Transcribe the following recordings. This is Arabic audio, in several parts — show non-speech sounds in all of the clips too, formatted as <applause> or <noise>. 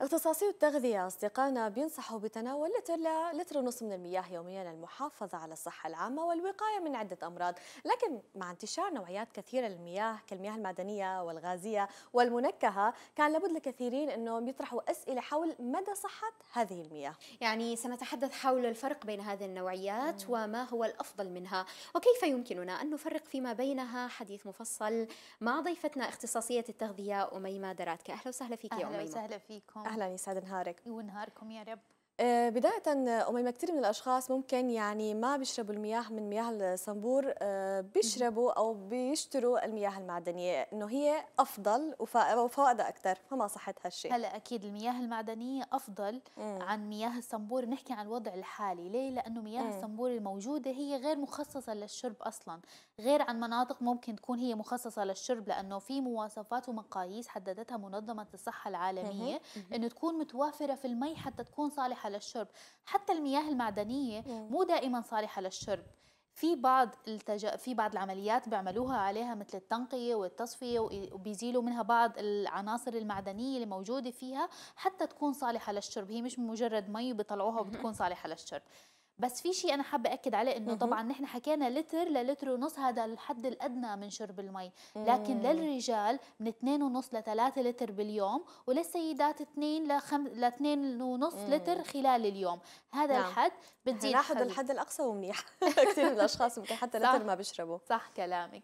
اختصاصي التغذية أصدقائنا بينصحوا بتناول لتر لتر ونص من المياه يوميا للمحافظة على الصحة العامة والوقاية من عدة أمراض لكن مع انتشار نوعيات كثيرة للمياه كالمياه المعدنية والغازية والمنكهة كان لابد لكثيرين أنهم يطرحوا أسئلة حول مدى صحة هذه المياه يعني سنتحدث حول الفرق بين هذه النوعيات وما هو الأفضل منها وكيف يمكننا أن نفرق فيما بينها حديث مفصل مع ضيفتنا اختصاصية التغذية أميمة دراتك أهلا وسهلا فيك يا أميمة أهلا وسهلا فيكم اهلا يسعد نهارك ونهاركم يا رب آه، بداية أميمة كثير من الأشخاص ممكن يعني ما بيشربوا المياه من مياه الصنبور آه، بيشربوا أو بيشتروا المياه المعدنية إنه هي أفضل وفوائدها أكثر فما صحة هالشيء هلا أكيد المياه المعدنية أفضل مم. عن مياه الصنبور نحكي عن الوضع الحالي ليه؟ لأنه مياه مم. الصنبور الموجودة هي غير مخصصة للشرب أصلا غير عن مناطق ممكن تكون هي مخصصة للشرب لأنه في مواصفات ومقاييس حددتها منظمة الصحة العالمية إنه تكون متوافرة في المي حتى تكون صالحة للشرب حتى المياه المعدنية مو دائما صالحة للشرب في بعض التج... في بعض العمليات بيعملوها عليها مثل التنقيه والتصفيه وبيزيلوا منها بعض العناصر المعدنيه اللي موجوده فيها حتى تكون صالحه للشرب هي مش مجرد مي بيطلعوها وبتكون صالحه للشرب بس في شيء انا حابه اكد عليه انه طبعا نحن حكينا لتر للتر ونص هذا الحد الادنى من شرب المي لكن للرجال من 2 ونص ل 3 لتر باليوم وللسيدات 2 ل 2 ونص لتر خلال اليوم هذا نعم. الحد بدي لاحظ الحد الاقصى ومنيح <laughs> كثير من الاشخاص ممكن حتى لتر ما بيشربوا صح كلامك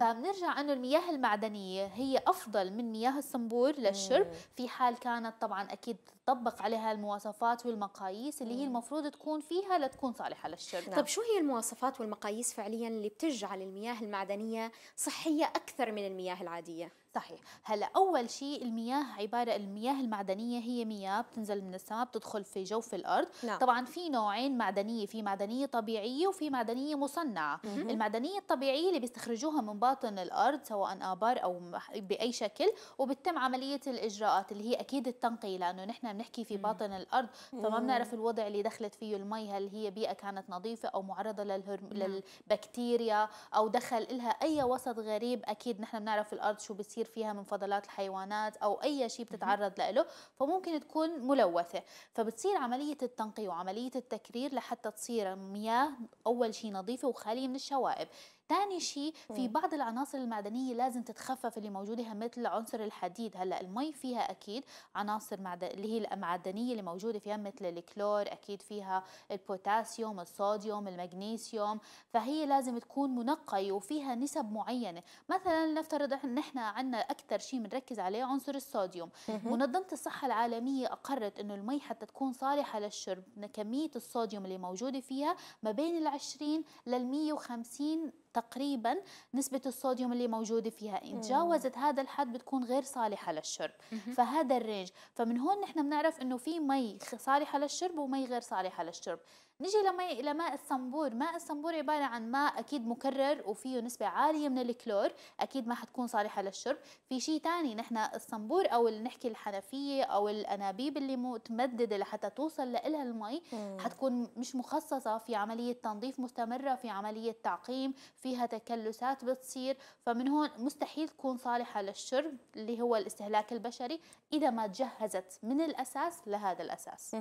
فبنرجع انه المياه المعدنيه هي افضل من مياه الصنبور للشرب مم. في حال كانت طبعا اكيد تطبق عليها المواصفات والمقاييس اللي هي المفروض تكون فيها تكون صالحة للشرب نعم. طيب، شو هي المواصفات والمقاييس فعليا اللي بتجعل المياه المعدنية صحية أكثر من المياه العادية؟ صحيح هلا اول شيء المياه عباره المياه المعدنيه هي مياه بتنزل من السماء بتدخل في جوف الارض نعم. طبعا في نوعين معدنيه في معدنيه طبيعيه وفي معدنيه مصنعه مم. المعدنيه الطبيعيه اللي بيستخرجوها من باطن الارض سواء ابار او باي شكل وبتتم عمليه الاجراءات اللي هي اكيد التنقيه لانه نحن بنحكي في باطن الارض فما بنعرف الوضع اللي دخلت فيه المي هل هي بيئه كانت نظيفه او معرضه للهرم... نعم. للبكتيريا او دخل لها اي وسط غريب اكيد نحن بنعرف الارض شو بصير بيصير فيها من فضلات الحيوانات او اي شيء بتتعرض له فممكن تكون ملوثه فبتصير عمليه التنقي وعمليه التكرير لحتى تصير المياه اول شيء نظيفه وخاليه من الشوائب ثاني شيء في بعض العناصر المعدنيه لازم تتخفف اللي موجوده مثل عنصر الحديد هلا المي فيها اكيد عناصر معدن اللي هي المعدنيه اللي موجوده فيها مثل الكلور اكيد فيها البوتاسيوم الصوديوم المغنيسيوم فهي لازم تكون منقيه وفيها نسب معينه مثلا لنفترض نحن عندنا اكثر شيء بنركز عليه عنصر الصوديوم منظمه الصحه العالميه اقرت انه المي حتى تكون صالحه للشرب كميه الصوديوم اللي موجوده فيها ما بين ال 20 لل 150 تقريبا نسبة الصوديوم اللي موجودة فيها إن تجاوزت هذا الحد بتكون غير صالحة للشرب فهذا الرينج فمن هون نحن بنعرف إنه في مي صالحة للشرب ومي غير صالحة للشرب نجي لماء لماء الصنبور ماء الصنبور عبارة عن ماء أكيد مكرر وفيه نسبة عالية من الكلور أكيد ما حتكون صالحة للشرب في شيء تاني نحن الصنبور أو نحكي الحنفية أو الأنابيب اللي متمددة لحتى توصل لإلها المي حتكون مش مخصصة في عملية تنظيف مستمرة في عملية تعقيم فيها تكلسات بتصير فمن هون مستحيل تكون صالحة للشرب اللي هو الاستهلاك البشري إذا ما تجهزت من الأساس لهذا الأساس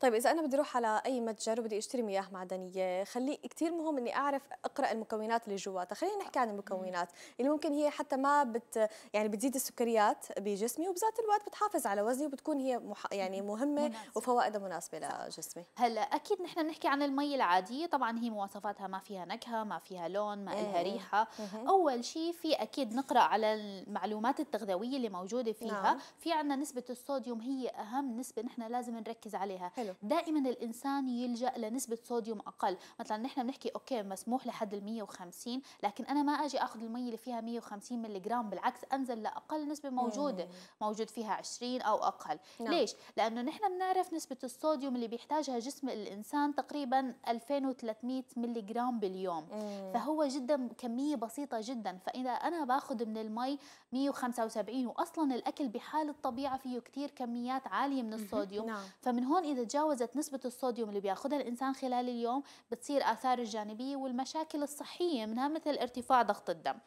طيب إذا أنا بدي أروح على أي متجر وبدي يشتري مياه معدنيه خلي كثير مهم اني اعرف اقرا المكونات اللي جواتها خلينا نحكي عن المكونات اللي ممكن هي حتى ما بت يعني بتزيد السكريات بجسمي وبذات الوقت بتحافظ على وزني وبتكون هي مح... يعني مهمه مناسبة. وفوائدها مناسبه لجسمي هلا اكيد نحن بنحكي عن المي العاديه طبعا هي مواصفاتها ما فيها نكهه ما فيها لون ما إيه، لها إيه. ريحه اول شيء في اكيد نقرا على المعلومات التغذويه اللي موجوده فيها نعم. في عندنا نسبه الصوديوم هي اهم نسبه نحن لازم نركز عليها حلو. دائما الانسان يلجا لنسبة نسبة صوديوم أقل مثلا نحن بنحكي أوكي مسموح لحد ال 150 لكن أنا ما أجي أخذ المي اللي فيها 150 ملي جرام بالعكس أنزل لأقل نسبة موجودة موجود فيها 20 أو أقل نعم. ليش؟ لأنه نحن بنعرف نسبة الصوديوم اللي بيحتاجها جسم الإنسان تقريبا 2300 ملي جرام باليوم مم. فهو جدا كمية بسيطة جدا فإذا أنا باخذ من المي 175 وأصلا الأكل بحال الطبيعة فيه كتير كميات عالية من الصوديوم نعم. فمن هون إذا تجاوزت نسبة الصوديوم اللي بياخذها الإنسان الإنسان خلال اليوم بتصير آثار الجانبية والمشاكل الصحية منها مثل ارتفاع ضغط الدم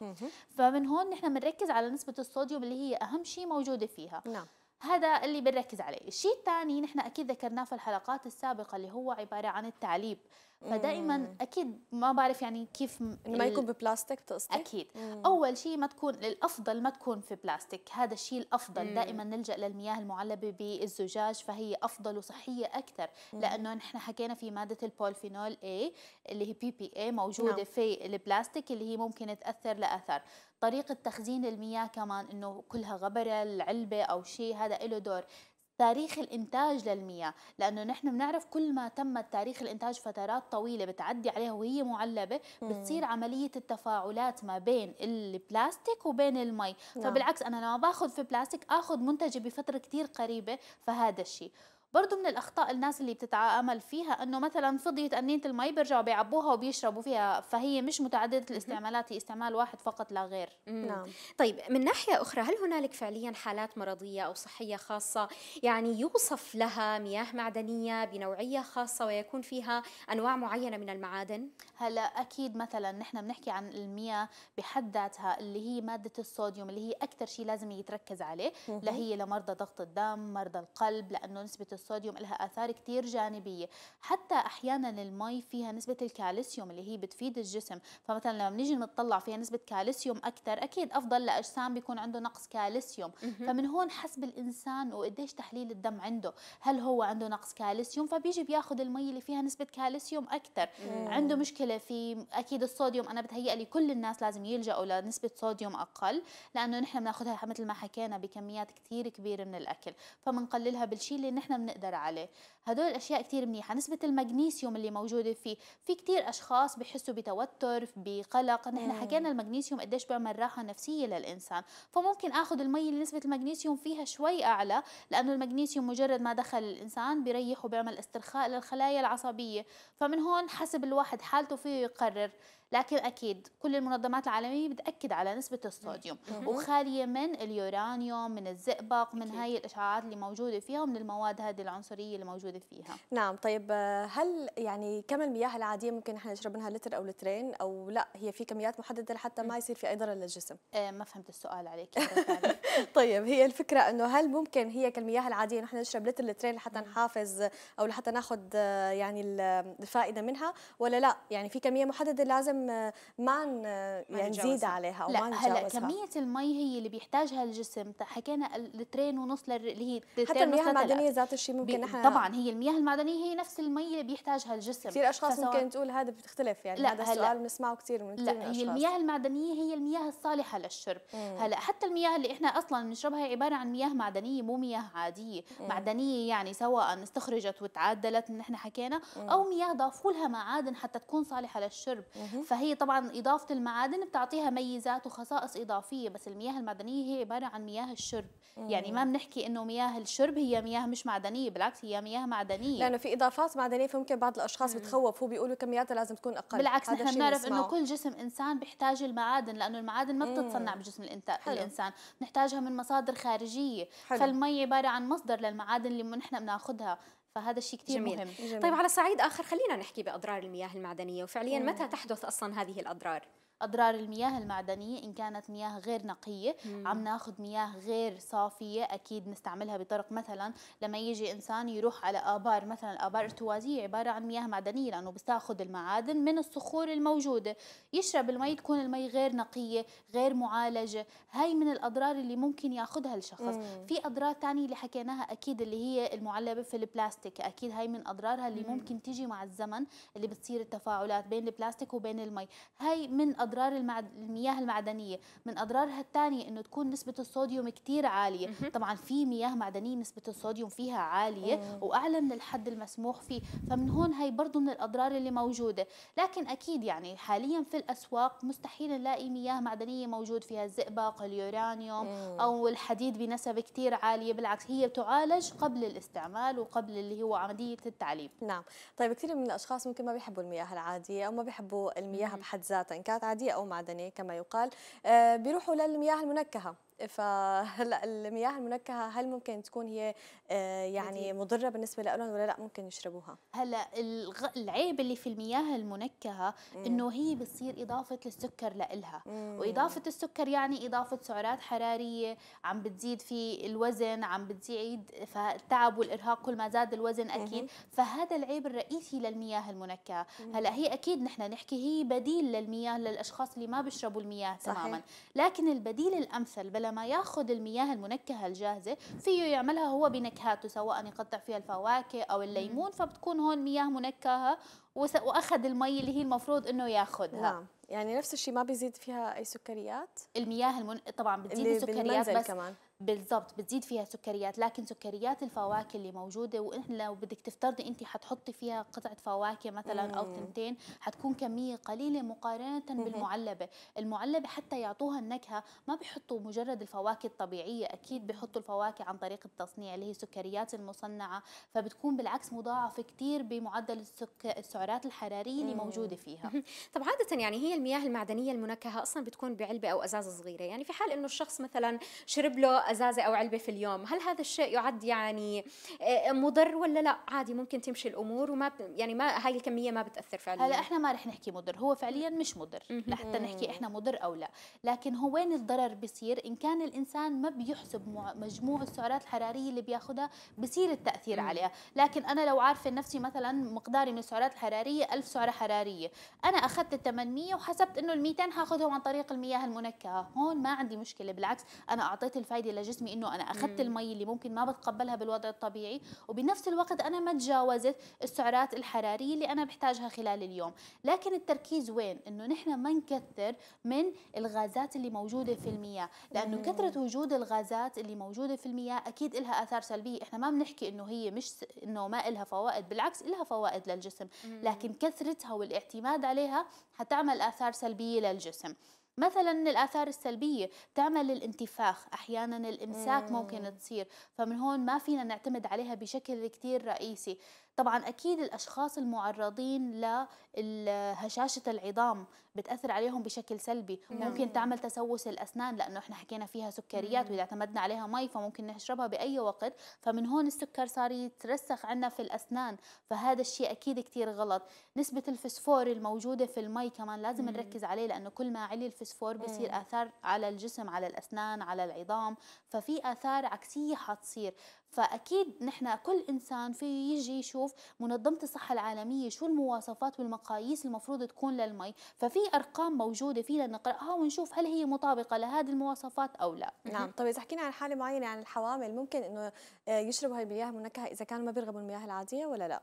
فمن هون نحن بنركز على نسبة الصوديوم اللي هي أهم شيء موجودة فيها نعم. هذا اللي بنركز عليه الشيء الثاني نحن أكيد ذكرناه في الحلقات السابقة اللي هو عبارة عن التعليب فدائما اكيد ما بعرف يعني كيف ما يكون ببلاستيك تقصدي اكيد مم. اول شيء ما تكون الافضل ما تكون في بلاستيك هذا الشيء الافضل مم. دائما نلجا للمياه المعلبه بالزجاج فهي افضل وصحيه اكثر مم. لانه نحن حكينا في ماده البولفينول اي اللي هي بي بي اي موجوده مم. نعم. في البلاستيك اللي هي ممكن تاثر لاثار طريقه تخزين المياه كمان انه كلها غبره العلبه او شيء هذا له دور تاريخ الانتاج للمياه لانه نحن بنعرف كل ما تم تاريخ الانتاج فترات طويله بتعدي عليها وهي معلبه إمم. بتصير عمليه التفاعلات ما بين البلاستيك وبين المي نعم. فبالعكس انا لما باخذ في بلاستيك اخذ منتجي بفتره كثير قريبه فهذا الشيء برضه من الاخطاء الناس اللي بتتعامل فيها انه مثلا فضيت انينه المي بيرجعوا بيعبوها وبيشربوا فيها فهي مش متعدده الاستعمالات هي استعمال واحد فقط لا غير نعم طيب من ناحيه اخرى هل هنالك فعليا حالات مرضيه او صحيه خاصه يعني يوصف لها مياه معدنيه بنوعيه خاصه ويكون فيها انواع معينه من المعادن هلا اكيد مثلا نحن بنحكي عن المياه بحد ذاتها اللي هي ماده الصوديوم اللي هي اكثر شيء لازم يتركز عليه لا هي لمرضى ضغط الدم مرضى القلب لانه نسبه الصوديوم لها آثار كثير جانبية حتى أحيانا المي فيها نسبة الكالسيوم اللي هي بتفيد الجسم فمثلا لما بنيجي نطلع فيها نسبة كالسيوم أكثر أكيد أفضل لأجسام بيكون عنده نقص كالسيوم فمن هون حسب الإنسان وقديش تحليل الدم عنده هل هو عنده نقص كالسيوم فبيجي بياخذ المي اللي فيها نسبة كالسيوم أكثر عنده مشكلة في أكيد الصوديوم أنا بتهيألي كل الناس لازم يلجأوا لنسبة صوديوم أقل لأنه نحن بناخذها مثل ما حكينا بكميات كثير كبيرة من الأكل فبنقللها بالشيء اللي نحن نقدر عليه هدول الأشياء كتير منيحة نسبة المغنيسيوم اللي موجودة فيه في كتير أشخاص بحسوا بتوتر بقلق نحن نعم. حكينا المغنيسيوم قديش بيعمل راحة نفسية للإنسان فممكن أخذ المي اللي نسبة المغنيسيوم فيها شوي أعلى لأنه المغنيسيوم مجرد ما دخل الإنسان بيريح وبيعمل استرخاء للخلايا العصبية فمن هون حسب الواحد حالته فيه يقرر لكن اكيد كل المنظمات العالميه بتاكد على نسبه الصوديوم نعم. وخاليه من اليورانيوم من الزئبق من هاي الاشعاعات اللي موجوده فيها ومن المواد هذه هذه العنصريه اللي موجوده فيها نعم طيب آه، هل يعني كم المياه العاديه ممكن احنا نشرب منها لتر او لترين او لا هي في كميات محدده لحتى ما يصير في اي ضرر للجسم آه، ما فهمت السؤال عليك <laughs> <laughs> طيب هي الفكره انه هل ممكن هي كالمياه العاديه نحن نشرب لتر لترين لحتى نحافظ او لحتى ناخذ يعني الفائده منها ولا لا يعني في كميه محدده لازم ما يعني نزيد عليها او لا ما نتجاوزها هلا كميه المي هي اللي بيحتاجها الجسم حكينا لترين ونص اللي هي حتى المياه المعدنيه ذات الشيء ممكن نحن طبعا هي المياه المعدنيه هي نفس المي اللي بيحتاجها الجسم كثير اشخاص ممكن تقول هذا بتختلف يعني هذا السؤال بنسمعه كثير من كثير لا من هي المياه المعدنيه هي المياه الصالحه للشرب هلا حتى المياه اللي احنا اصلا بنشربها هي عباره عن مياه معدنيه مو مياه عاديه مم. معدنيه يعني سواء استخرجت وتعدلت نحن حكينا مم. او مياه ضافوا لها معادن حتى تكون صالحه للشرب مم. فهي طبعا اضافه المعادن بتعطيها ميزات وخصائص اضافيه بس المياه المعدنيه هي عباره عن مياه الشرب مم. يعني ما بنحكي انه مياه الشرب هي مياه مش معدنيه بالعكس هي مياه معدنيه لانه في اضافات معدنيه فممكن بعض الاشخاص بتخوفوا بيقولوا كمياتها لازم تكون اقل بالعكس نحن بنعرف انه كل جسم انسان بيحتاج المعادن لانه المعادن ما بتتصنع بجسم الانسان بنحتاج انتاجها من مصادر خارجيه حلو. فالمي عباره عن مصدر للمعادن اللي نحن بناخذها فهذا الشيء كثير مهم جميل. طيب على صعيد اخر خلينا نحكي باضرار المياه المعدنيه وفعليا مم. متى تحدث اصلا هذه الاضرار اضرار المياه المعدنيه ان كانت مياه غير نقيه مم. عم ناخذ مياه غير صافيه اكيد نستعملها بطرق مثلا لما يجي انسان يروح على ابار مثلا ابار ارتوازيه عباره عن مياه معدنيه لانه بتاخذ المعادن من الصخور الموجوده يشرب المي تكون المي غير نقيه غير معالجه هاي من الاضرار اللي ممكن ياخذها الشخص مم. في اضرار ثانيه اللي حكيناها اكيد اللي هي المعلبه في البلاستيك اكيد هاي من اضرارها اللي مم. ممكن تيجي مع الزمن اللي بتصير التفاعلات بين البلاستيك وبين المي هاي من أضرار اضرار المعد... المياه المعدنيه من اضرارها الثانيه انه تكون نسبه الصوديوم كثير عاليه طبعا في مياه معدنيه نسبه الصوديوم فيها عاليه واعلى من الحد المسموح فيه فمن هون هي برضه من الاضرار اللي موجوده لكن اكيد يعني حاليا في الاسواق مستحيل نلاقي مياه معدنيه موجود فيها الزئبق اليورانيوم او الحديد بنسب كثير عاليه بالعكس هي تعالج قبل الاستعمال وقبل اللي هو عمليه التعليم نعم طيب كثير من الاشخاص ممكن ما بيحبوا المياه العاديه او ما بيحبوا المياه بحد ذاتها ان كانت عاديه معدنية أو معدنية كما يقال آه، بيروحوا للمياه المنكهة فهلا <laughs> المياه المنكهه هل ممكن تكون هي آه، يعني مضره بالنسبه لهم ولا لا ممكن يشربوها هلا العيب اللي في المياه المنكهه انه هي بتصير اضافه السكر لإلها واضافه السكر يعني اضافه سعرات حراريه عم بتزيد في الوزن عم بتزيد فالتعب والارهاق كل ما زاد الوزن اكيد فهذا العيب الرئيسي للمياه المنكهه هلا هي اكيد نحن نحكي هي بديل للمياه للاشخاص اللي ما بيشربوا المياه صحيح. تماما لكن البديل الامثل بلا ما ياخذ المياه المنكهه الجاهزه فيه يعملها هو بنكهاته سواء يقطع فيها الفواكه او الليمون فبتكون هون مياه منكهه واخذ المي اللي هي المفروض انه ياخذها نعم يعني نفس الشيء ما بيزيد فيها اي سكريات المياه المن... طبعا بتزيد السكريات بس كمان. بالضبط بتزيد فيها سكريات لكن سكريات الفواكه اللي موجوده واحنا لو بدك تفترضي انت حتحطي فيها قطعه فواكه مثلا او ثنتين حتكون كميه قليله مقارنه بالمعلبه المعلبه حتى يعطوها النكهه ما بيحطوا مجرد الفواكه الطبيعيه اكيد بيحطوا الفواكه عن طريق التصنيع اللي هي سكريات المصنعه فبتكون بالعكس مضاعفه كثير بمعدل السك... السعرات الحراريه اللي موجوده فيها طب عاده يعني هي المياه المعدنيه المنكهه اصلا بتكون بعلبه او ازازه صغيره يعني في حال انه الشخص مثلا شرب له ازازه او علبه في اليوم هل هذا الشيء يعد يعني آه، مضر ولا لا عادي ممكن تمشي الامور وما يعني ما هاي الكميه ما بتاثر فعليا هلا احنا ما رح نحكي مضر هو فعليا مش مضر لحتى نحكي احنا مضر او لا لكن هو وين الضرر بيصير ان كان الانسان ما بيحسب مجموع السعرات الحراريه اللي بياخذها بصير التاثير عليها لكن انا لو عارفه نفسي مثلا مقداري من السعرات الحراريه 1000 سعره حراريه انا اخذت ال 800 وحسبت انه ال 200 هاخذهم عن طريق المياه المنكهه هون ما عندي مشكله بالعكس انا اعطيت الفائده لجسمي انه انا اخذت المي اللي ممكن ما بتقبلها بالوضع الطبيعي وبنفس الوقت انا ما تجاوزت السعرات الحراريه اللي انا بحتاجها خلال اليوم لكن التركيز وين انه نحن ما نكثر من الغازات اللي موجوده في المياه لانه كثره وجود الغازات اللي موجوده في المياه اكيد لها اثار سلبيه احنا ما بنحكي انه هي مش انه ما لها فوائد بالعكس لها فوائد للجسم لكن كثرتها والاعتماد عليها حتعمل اثار سلبيه للجسم مثلا الآثار السلبية تعمل الانتفاخ أحيانا الإمساك ممكن تصير فمن هون ما فينا نعتمد عليها بشكل كثير رئيسي طبعا اكيد الاشخاص المعرضين لهشاشه العظام بتاثر عليهم بشكل سلبي نعم. ممكن تعمل تسوس الاسنان لانه احنا حكينا فيها سكريات واذا اعتمدنا عليها مي فممكن نشربها باي وقت فمن هون السكر صار يترسخ عندنا في الاسنان فهذا الشيء اكيد كثير غلط نسبه الفسفور الموجوده في المي كمان لازم نركز عليه لانه كل ما علي الفسفور بصير اثار على الجسم على الاسنان على العظام ففي اثار عكسيه حتصير فاكيد نحن كل انسان في يجي يشوف تشوف منظمه الصحه العالميه شو المواصفات والمقاييس المفروض تكون للمي ففي ارقام موجوده فينا نقراها ونشوف هل هي مطابقه لهذه المواصفات او لا نعم طيب اذا حكينا عن حاله معينه عن يعني الحوامل ممكن انه آه، يشربوا هاي المياه المنكهه اذا كانوا ما بيرغبوا المياه العاديه ولا لا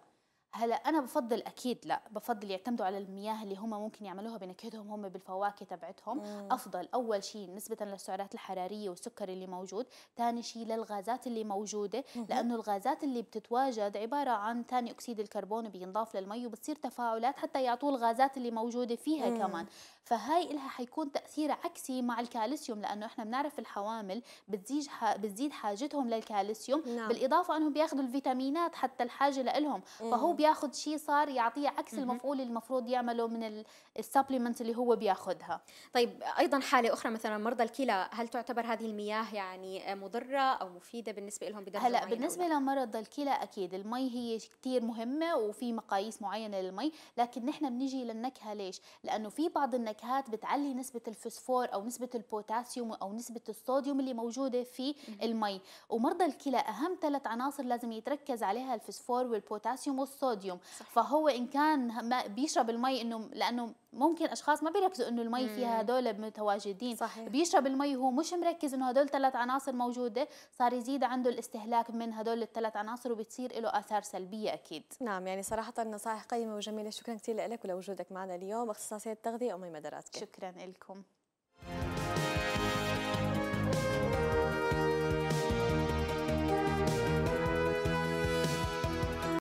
هلا انا بفضل اكيد لا بفضل يعتمدوا على المياه اللي هم ممكن يعملوها بنكهتهم هم بالفواكه تبعتهم مم. افضل اول شيء نسبه للسعرات الحراريه والسكر اللي موجود ثاني شيء للغازات اللي موجوده مم. لانه الغازات اللي بتتواجد عباره عن ثاني اكسيد الكربون بينضاف للمي وبتصير تفاعلات حتى يعطوه الغازات اللي موجوده فيها مم. كمان فهاي إلها حيكون تأثير عكسي مع الكالسيوم لأنه إحنا بنعرف الحوامل بتزيد بتزيد حاجتهم للكالسيوم نعم. بالإضافة أنهم بياخذوا الفيتامينات حتى الحاجة لإلهم فهو إيه. بياخذ شيء صار يعطيه عكس مم. المفعول المفروض يعمله من السبلمنت اللي هو بياخذها طيب أيضا حالة أخرى مثلا مرضى الكلى هل تعتبر هذه المياه يعني مضرة أو مفيدة بالنسبة لهم بدرجة هلا بالنسبة لمرض الكلى أكيد المي هي كثير مهمة وفي مقاييس معينة للمي لكن نحن بنيجي للنكهة ليش؟ لأنه في بعض النكهة النكهات بتعلي نسبه الفوسفور او نسبه البوتاسيوم او نسبه الصوديوم اللي موجوده في المي ومرضى الكلى اهم ثلاث عناصر لازم يتركز عليها الفوسفور والبوتاسيوم والصوديوم صح. فهو ان كان ما بيشرب المي انه لانه ممكن اشخاص ما بيركزوا انه المي فيها هدول متواجدين صحيح. بيشرب المي وهو مش مركز انه هدول ثلاث عناصر موجوده صار يزيد عنده الاستهلاك من هدول الثلاث عناصر وبتصير له اثار سلبيه اكيد نعم يعني صراحه نصائح قيمه وجميله شكرا كثير لك ولوجودك معنا اليوم اختصاصيه التغذيه امي مدراتك شكرا لكم